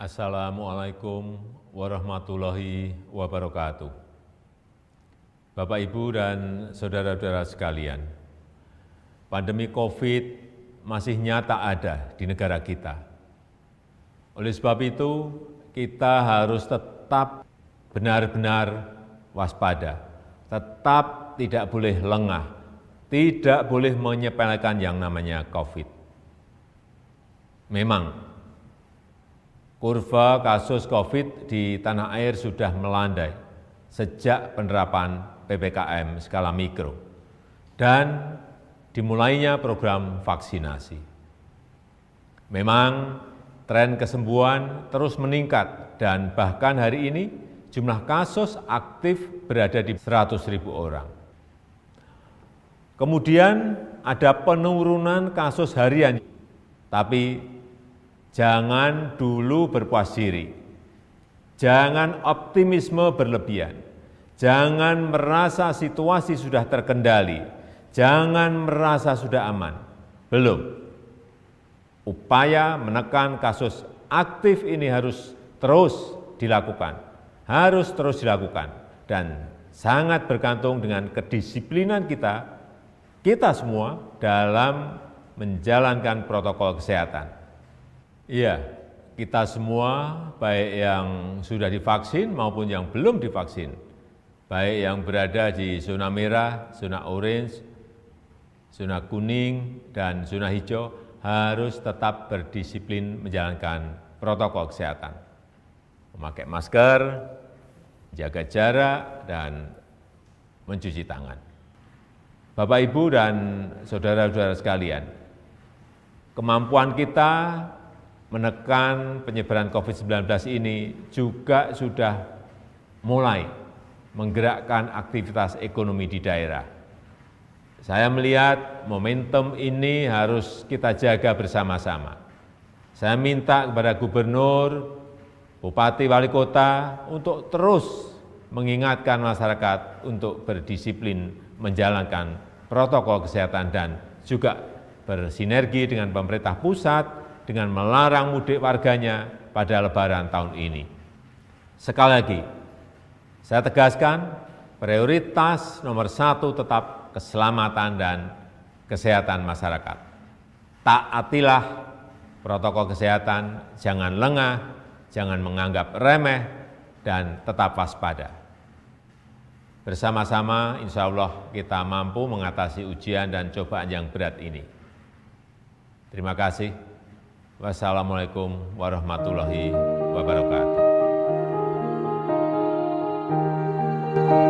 Assalamualaikum warahmatullahi wabarakatuh. Bapak, Ibu, dan saudara-saudara sekalian, pandemi COVID masih nyata ada di negara kita. Oleh sebab itu, kita harus tetap benar-benar waspada, tetap tidak boleh lengah, tidak boleh menyepelekan yang namanya COVID. Memang, kurva kasus COVID di tanah air sudah melandai sejak penerapan PPKM skala mikro dan dimulainya program vaksinasi. Memang Tren kesembuhan terus meningkat dan bahkan hari ini jumlah kasus aktif berada di 100 ribu orang. Kemudian ada penurunan kasus harian, tapi jangan dulu berpuas diri. Jangan optimisme berlebihan. Jangan merasa situasi sudah terkendali. Jangan merasa sudah aman. Belum. Upaya menekan kasus aktif ini harus terus dilakukan, harus terus dilakukan, dan sangat bergantung dengan kedisiplinan kita, kita semua dalam menjalankan protokol kesehatan. Iya, kita semua, baik yang sudah divaksin maupun yang belum divaksin, baik yang berada di zona merah, zona orange, zona kuning, dan zona hijau, harus tetap berdisiplin menjalankan protokol kesehatan. Memakai masker, jaga jarak, dan mencuci tangan. Bapak, Ibu, dan saudara-saudara sekalian, kemampuan kita menekan penyebaran COVID-19 ini juga sudah mulai menggerakkan aktivitas ekonomi di daerah saya melihat momentum ini harus kita jaga bersama-sama. Saya minta kepada gubernur, bupati, wali kota untuk terus mengingatkan masyarakat untuk berdisiplin menjalankan protokol kesehatan dan juga bersinergi dengan pemerintah pusat dengan melarang mudik warganya pada lebaran tahun ini. Sekali lagi, saya tegaskan prioritas nomor satu tetap keselamatan dan kesehatan masyarakat. Taatilah protokol kesehatan, jangan lengah, jangan menganggap remeh, dan tetap waspada. Bersama-sama insya Allah kita mampu mengatasi ujian dan cobaan yang berat ini. Terima kasih. Wassalamualaikum warahmatullahi wabarakatuh.